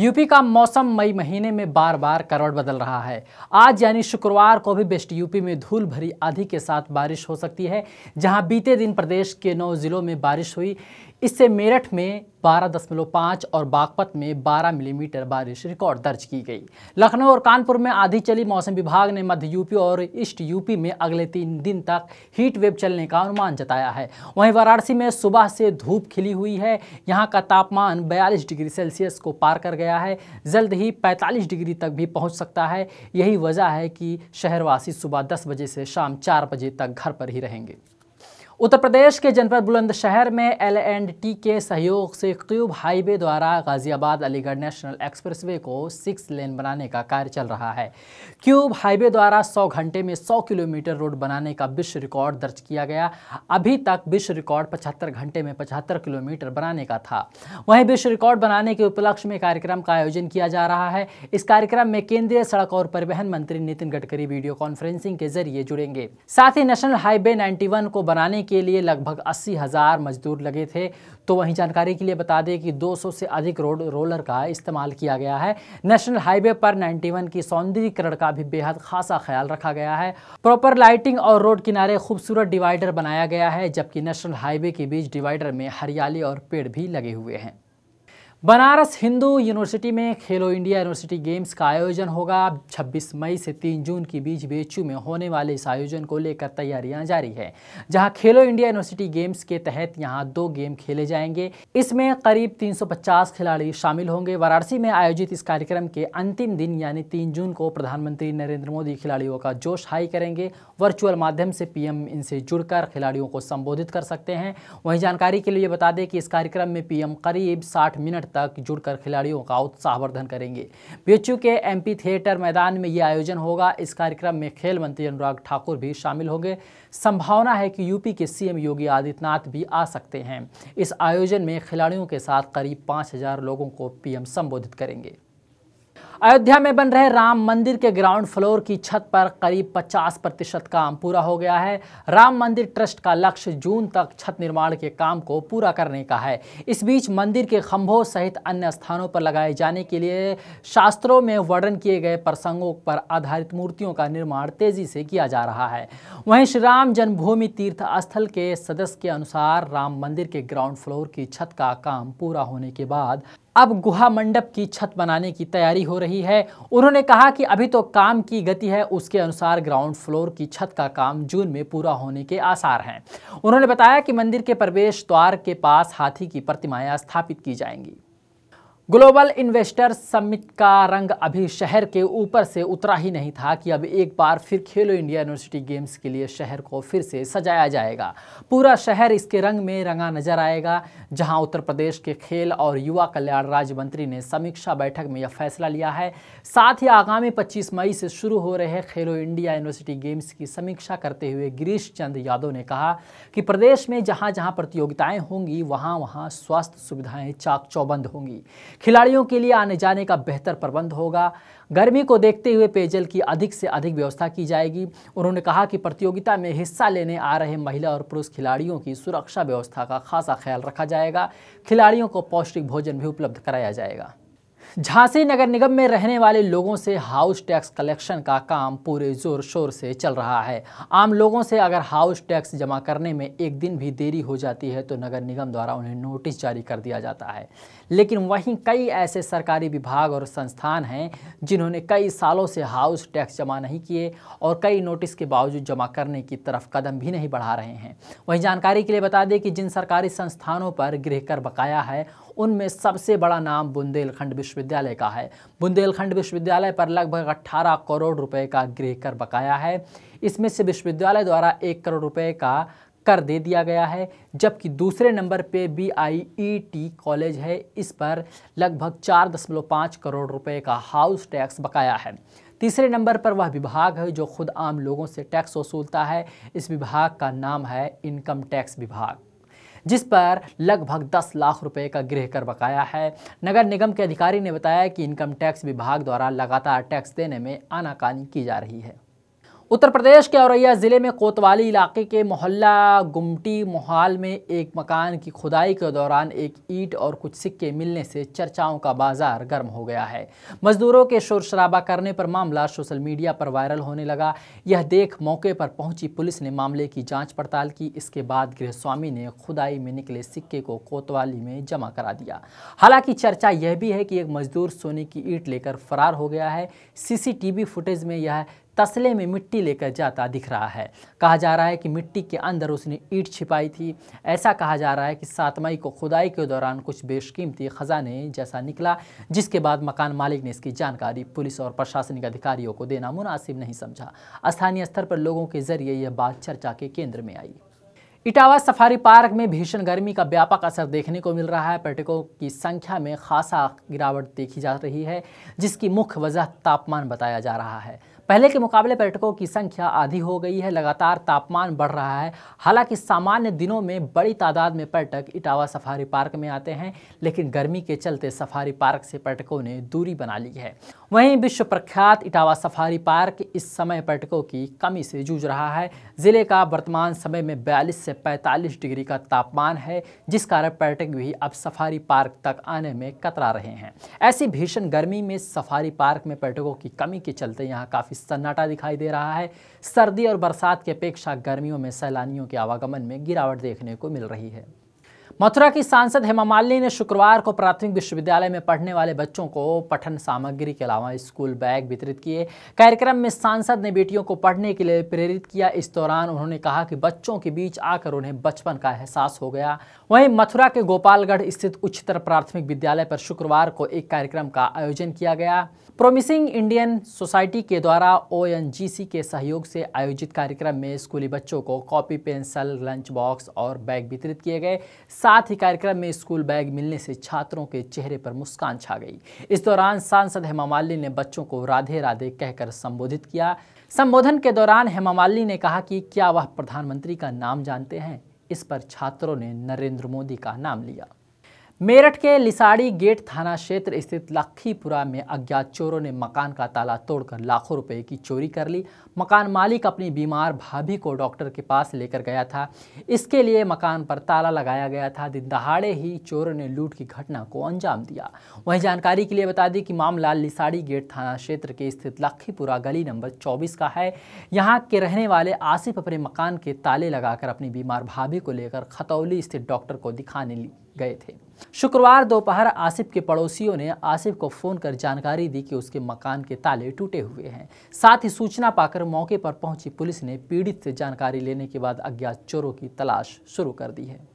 UP का मौसम मई महीने में बार बार करवट बदल रहा है आज यानी शुक्रवार को भी वेस्ट यूपी में धूल भरी आधी के साथ बारिश हो सकती है जहां बीते दिन प्रदेश के नौ जिलों में बारिश हुई इससे मेरठ में 12.5 और बागपत में 12 मिलीमीटर बारिश रिकॉर्ड दर्ज की गई लखनऊ और कानपुर में आधी चली मौसम विभाग ने मध्य यूपी और ईस्ट यूपी में अगले तीन दिन तक हीट वेव चलने का अनुमान जताया है वहीं वाराणसी में सुबह से धूप खिली हुई है यहां का तापमान 42 डिग्री सेल्सियस को पार कर गया है जल्द ही पैंतालीस डिग्री तक भी पहुँच सकता है यही वजह है कि शहरवासी सुबह दस बजे से शाम चार बजे तक घर पर ही रहेंगे उत्तर प्रदेश के जनपद बुलंदशहर में एल एंड टी के सहयोग से क्यूब हाईवे द्वारा गाज़ियाबाद अलीगढ़ नेशनल एक्सप्रेसवे को सिक्स लेन बनाने का कार्य चल रहा है क्यूब हाईवे द्वारा 100 घंटे में 100 किलोमीटर रोड बनाने का विश्व रिकॉर्ड दर्ज किया गया अभी तक विश्व रिकॉर्ड 75 घंटे में 75 किलोमीटर बनाने का था वहीं विश्व रिकॉर्ड बनाने के उपलक्ष्य में कार्यक्रम का आयोजन किया जा रहा है इस कार्यक्रम में केंद्रीय सड़क और परिवहन मंत्री नितिन गडकरी वीडियो कॉन्फ्रेंसिंग के जरिए जुड़ेंगे साथ ही नेशनल हाईवे नाइन्टी को बनाने की के लिए लगभग अस्सी हज़ार मजदूर लगे थे तो वहीं जानकारी के लिए बता दें कि 200 से अधिक रोड रोलर का इस्तेमाल किया गया है नेशनल हाईवे पर 91 की सौंदर्यीकरण का भी बेहद खासा ख्याल रखा गया है प्रॉपर लाइटिंग और रोड किनारे खूबसूरत डिवाइडर बनाया गया है जबकि नेशनल हाईवे के बीच डिवाइडर में हरियाली और पेड़ भी लगे हुए हैं बनारस हिंदू यूनिवर्सिटी में खेलो इंडिया यूनिवर्सिटी गेम्स का आयोजन होगा 26 मई से 3 जून के बीच बेचू में होने वाले इस आयोजन को लेकर तैयारियां जारी है जहां खेलो इंडिया यूनिवर्सिटी गेम्स के तहत यहां दो गेम खेले जाएंगे इसमें करीब 350 खिलाड़ी शामिल होंगे वाराणसी में आयोजित इस कार्यक्रम के अंतिम दिन यानी तीन जून को प्रधानमंत्री नरेंद्र मोदी खिलाड़ियों का जोश हाई करेंगे वर्चुअल माध्यम से पी इनसे जुड़कर खिलाड़ियों को संबोधित कर सकते हैं वहीं जानकारी के लिए बता दें कि इस कार्यक्रम में पी करीब साठ मिनट तक जुड़कर खिलाड़ियों का उत्साहवर्धन करेंगे बीएचयू के एमपी थिएटर मैदान में ये आयोजन होगा इस कार्यक्रम में खेल मंत्री अनुराग ठाकुर भी शामिल होंगे संभावना है कि यूपी के सीएम योगी आदित्यनाथ भी आ सकते हैं इस आयोजन में खिलाड़ियों के साथ करीब पाँच लोगों को पीएम संबोधित करेंगे अयोध्या में बन रहे राम मंदिर के ग्राउंड फ्लोर की छत पर करीब 50 प्रतिशत काम पूरा हो गया है राम मंदिर ट्रस्ट का लक्ष्य जून तक छत निर्माण के काम को पूरा करने का है इस बीच मंदिर के खंभों सहित अन्य स्थानों पर लगाए जाने के लिए शास्त्रों में वर्णन किए गए प्रसंगों पर आधारित मूर्तियों का निर्माण तेजी से किया जा रहा है वहीं श्री राम जन्मभूमि तीर्थ स्थल के सदस्य के अनुसार राम मंदिर के ग्राउंड फ्लोर की छत का काम पूरा होने के बाद अब गुहा मंडप की छत बनाने की तैयारी हो रही रही है उन्होंने कहा कि अभी तो काम की गति है उसके अनुसार ग्राउंड फ्लोर की छत का काम जून में पूरा होने के आसार हैं उन्होंने बताया कि मंदिर के प्रवेश द्वार के पास हाथी की प्रतिमाएं स्थापित की जाएंगी ग्लोबल इन्वेस्टर समिट का रंग अभी शहर के ऊपर से उतरा ही नहीं था कि अब एक बार फिर खेलो इंडिया यूनिवर्सिटी गेम्स के लिए शहर को फिर से सजाया जाएगा पूरा शहर इसके रंग में रंगा नजर आएगा जहां उत्तर प्रदेश के खेल और युवा कल्याण राज्य मंत्री ने समीक्षा बैठक में यह फैसला लिया है साथ ही आगामी पच्चीस मई से शुरू हो रहे खेलो इंडिया यूनिवर्सिटी गेम्स की समीक्षा करते हुए गिरीश चंद्र यादव ने कहा कि प्रदेश में जहाँ जहाँ प्रतियोगिताएँ होंगी वहाँ वहाँ स्वास्थ्य सुविधाएँ चाक चौबंद होंगी खिलाड़ियों के लिए आने जाने का बेहतर प्रबंध होगा गर्मी को देखते हुए पेयजल की अधिक से अधिक व्यवस्था की जाएगी उन्होंने कहा कि प्रतियोगिता में हिस्सा लेने आ रहे महिला और पुरुष खिलाड़ियों की सुरक्षा व्यवस्था का खासा ख्याल रखा जाएगा खिलाड़ियों को पौष्टिक भोजन भी उपलब्ध कराया जाएगा झांसी नगर निगम में रहने वाले लोगों से हाउस टैक्स कलेक्शन का काम पूरे जोर शोर से चल रहा है आम लोगों से अगर हाउस टैक्स जमा करने में एक दिन भी देरी हो जाती है तो नगर निगम द्वारा उन्हें नोटिस जारी कर दिया जाता है लेकिन वहीं कई ऐसे सरकारी विभाग और संस्थान हैं जिन्होंने कई सालों से हाउस टैक्स जमा नहीं किए और कई नोटिस के बावजूद जमा करने की तरफ कदम भी नहीं बढ़ा रहे हैं वहीं जानकारी के लिए बता दें कि जिन सरकारी संस्थानों पर गृह कर बकाया है उनमें सबसे बड़ा नाम बुंदेलखंड विश्व विश्वविद्यालय का है बुंदेलखंड विश्वविद्यालय पर लगभग अट्ठारह करोड़ रुपये का गृह कर बकाया है इसमें से विश्वविद्यालय द्वारा एक करोड़ रुपये का कर दे दिया गया है जबकि दूसरे नंबर पे B I E T college है इस पर लगभग चार दशमलव पाँच करोड़ रुपए का हाउस टैक्स बकाया है तीसरे नंबर पर वह विभाग है जो खुद आम लोगों से टैक्स वसूलता है इस विभाग का नाम है इनकम टैक्स विभाग जिस पर लगभग 10 लाख रुपए का गृह कर बकाया है नगर निगम के अधिकारी ने बताया कि इनकम टैक्स विभाग द्वारा लगातार टैक्स देने में आनाकानी की जा रही है उत्तर प्रदेश के औरैया ज़िले में कोतवाली इलाके के मोहल्ला गुमटी मोहाल में एक मकान की खुदाई के दौरान एक ईंट और कुछ सिक्के मिलने से चर्चाओं का बाजार गर्म हो गया है मजदूरों के शोर शराबा करने पर मामला सोशल मीडिया पर वायरल होने लगा यह देख मौके पर पहुंची पुलिस ने मामले की जांच पड़ताल की इसके बाद गृहस्वामी ने खुदाई में निकले सिक्के को कोतवाली में जमा करा दिया हालांकि चर्चा यह भी है कि एक मजदूर सोने की ईट लेकर फरार हो गया है सी फुटेज में यह तसले में मिट्टी लेकर जाता दिख रहा है कहा जा रहा है कि मिट्टी के अंदर उसने ईट छिपाई थी ऐसा कहा जा रहा है कि सात मई को खुदाई के दौरान कुछ बेशकीमती ख़जाने जैसा निकला जिसके बाद मकान मालिक ने इसकी जानकारी पुलिस और प्रशासनिक अधिकारियों को देना मुनासिब नहीं समझा स्थानीय स्तर पर लोगों के जरिए यह बात चर्चा के केंद्र में आई इटावा सफारी पार्क में भीषण गर्मी का व्यापक असर देखने को मिल रहा है पर्यटकों की संख्या में खासा गिरावट देखी जा रही है जिसकी मुख्य वजह तापमान बताया जा रहा है पहले के मुकाबले पर्यटकों की संख्या आधी हो गई है लगातार तापमान बढ़ रहा है हालांकि सामान्य दिनों में बड़ी तादाद में पर्यटक इटावा सफारी पार्क में आते हैं लेकिन गर्मी के चलते सफारी पार्क से पर्यटकों ने दूरी बना ली है वहीं विश्व प्रख्यात इटावा सफारी पार्क इस समय पर्यटकों की कमी से जूझ रहा है ज़िले का वर्तमान समय में बयालीस से पैंतालीस डिग्री का तापमान है जिस कारण पर्यटक भी अब सफारी पार्क तक आने में कतरा रहे हैं ऐसी भीषण गर्मी में सफारी पार्क में पर्यटकों की कमी के चलते यहाँ काफ़ी सन्नाटा दिखाई दे रहा है सर्दी और बरसात की अपेक्षा गर्मियों में सैलानियों के आवागमन में गिरावट देखने को मिल रही है मथुरा की सांसद हेमा मालिनी ने शुक्रवार को प्राथमिक विश्वविद्यालय में पढ़ने वाले बच्चों को पठन सामग्री के अलावा स्कूल बैग वितरित किए कार्यक्रम में सांसद ने बेटियों को पढ़ने के लिए प्रेरित किया इस दौरान उन्होंने कहा कि बच्चों के बीच आकर उन्हें बचपन का एहसास हो गया वहीं मथुरा के गोपालगढ़ स्थित उच्चतर प्राथमिक विद्यालय पर शुक्रवार को एक कार्यक्रम का आयोजन किया गया प्रोमिसिंग इंडियन सोसाइटी के द्वारा ओ के सहयोग से आयोजित कार्यक्रम में स्कूली बच्चों को कॉपी पेंसिल लंच बॉक्स और बैग वितरित किए गए साथ ही कार्यक्रम में स्कूल बैग मिलने से छात्रों के चेहरे पर मुस्कान छा गई इस दौरान सांसद हेमा मालिनी ने बच्चों को राधे राधे कहकर संबोधित किया संबोधन के दौरान हेमा मालिनी ने कहा कि क्या वह प्रधानमंत्री का नाम जानते हैं इस पर छात्रों ने नरेंद्र मोदी का नाम लिया मेरठ के लिसाड़ी गेट थाना क्षेत्र स्थित लखीपुरा में अज्ञात चोरों ने मकान का ताला तोड़कर लाखों रुपए की चोरी कर ली मकान मालिक अपनी बीमार भाभी को डॉक्टर के पास लेकर गया था इसके लिए मकान पर ताला लगाया गया था दिन दहाड़े ही चोरों ने लूट की घटना को अंजाम दिया वहीं जानकारी के लिए बता दी कि मामला लिसाड़ी गेट थाना क्षेत्र के स्थित लखीपुरा गली नंबर चौबीस का है यहाँ के रहने वाले आसिफ अपने मकान के ताले लगाकर अपनी बीमार भाभी को लेकर खतौली स्थित डॉक्टर को दिखाने ली गए थे शुक्रवार दोपहर आसिफ के पड़ोसियों ने आसिफ को फ़ोन कर जानकारी दी कि उसके मकान के ताले टूटे हुए हैं साथ ही सूचना पाकर मौके पर पहुंची पुलिस ने पीड़ित से जानकारी लेने के बाद अज्ञात चोरों की तलाश शुरू कर दी है